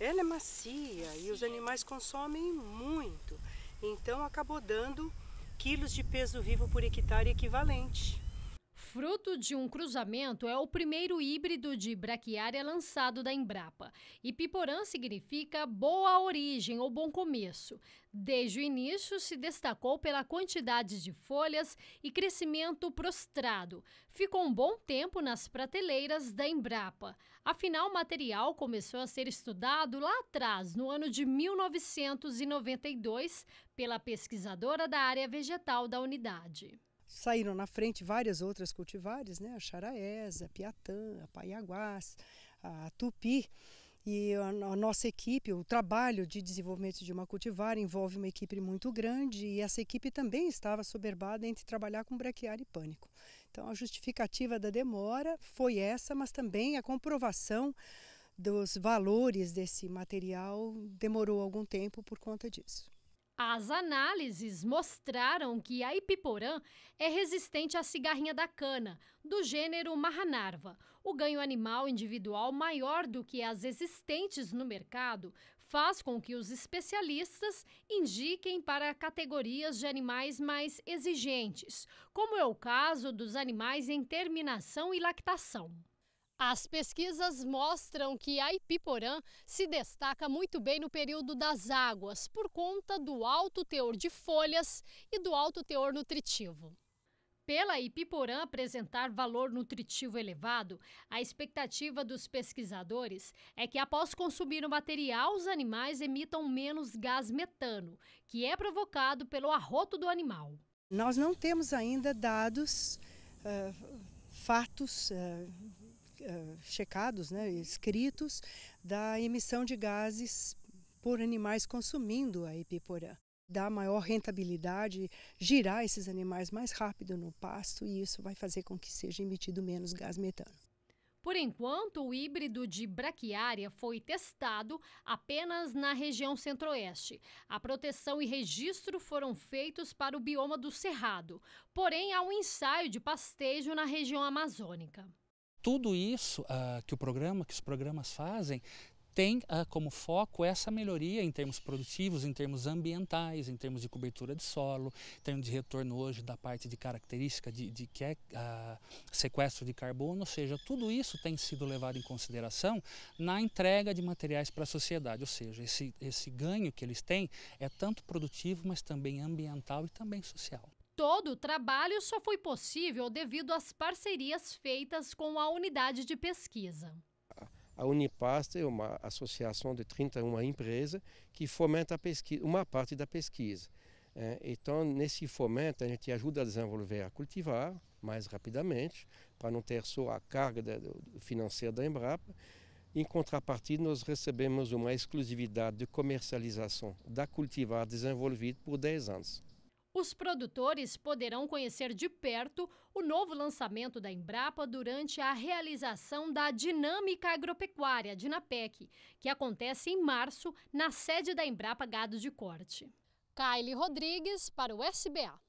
ela é macia e os animais consomem muito. Então acabou dando quilos de peso vivo por hectare equivalente. Fruto de um cruzamento é o primeiro híbrido de braquiária lançado da Embrapa. E Piporã significa boa origem ou bom começo. Desde o início se destacou pela quantidade de folhas e crescimento prostrado. Ficou um bom tempo nas prateleiras da Embrapa. Afinal, o material começou a ser estudado lá atrás, no ano de 1992, pela pesquisadora da área vegetal da unidade. Saíram na frente várias outras cultivares, né? a Charaesa, a Piatã, a Paiaguás, a Tupi. E a, nossa equipe, o trabalho de desenvolvimento de uma cultivar envolve uma equipe muito grande e essa equipe também estava soberbada entre trabalhar com braquiária e pânico. Então a justificativa da demora foi essa, mas também a comprovação dos valores desse material demorou algum tempo por conta disso. As análises mostraram que a ipiporã é resistente à cigarrinha da cana, do gênero marranarva. O ganho animal individual maior do que as existentes no mercado faz com que os especialistas indiquem para categorias de animais mais exigentes, como é o caso dos animais em terminação e lactação. As pesquisas mostram que a Ipiporã se destaca muito bem no período das águas, por conta do alto teor de folhas e do alto teor nutritivo. Pela Ipiporã apresentar valor nutritivo elevado, a expectativa dos pesquisadores é que, após consumir o material, os animais emitam menos gás metano, que é provocado pelo arroto do animal. Nós não temos ainda dados, uh, fatos. Uh eh, checados, né, escritos, da emissão de gases por animais consumindo a ipiporã. Dá maior rentabilidade girar esses animais mais rápido no pasto e isso vai fazer com que seja emitido menos gás metano. Por enquanto, o híbrido de braquiária foi testado apenas na região centro-oeste. A proteção e registro foram feitos para o bioma do Cerrado, porém há um ensaio de pastejo na região amazônica tudo isso uh, que o programa, que os programas fazem, tem uh, como foco essa melhoria em termos produtivos, em termos ambientais, em termos de cobertura de solo, em termos de retorno hoje da parte de característica de, de que é uh, sequestro de carbono, ou seja, tudo isso tem sido levado em consideração na entrega de materiais para a sociedade, ou seja, esse, esse ganho que eles têm é tanto produtivo, mas também ambiental e também social todo o trabalho só foi possível devido às parcerias feitas com a unidade de pesquisa. A Unipasta é uma associação de 31 empresas que fomenta pesquisa, uma parte da pesquisa. É. Então, nesse fomento, a gente ajuda a desenvolver, a cultivar mais rapidamente, para não ter só a carga financeira da Embrapa. Em contrapartida, nós recebemos uma exclusividade de comercialização da cultivar desenvolvida por 10 anos. Os produtores poderão conhecer de perto o novo lançamento da Embrapa durante a realização da Dinâmica Agropecuária, DINAPEC, que acontece em março na sede da Embrapa Gado de Corte. Kylie Rodrigues para o SBA.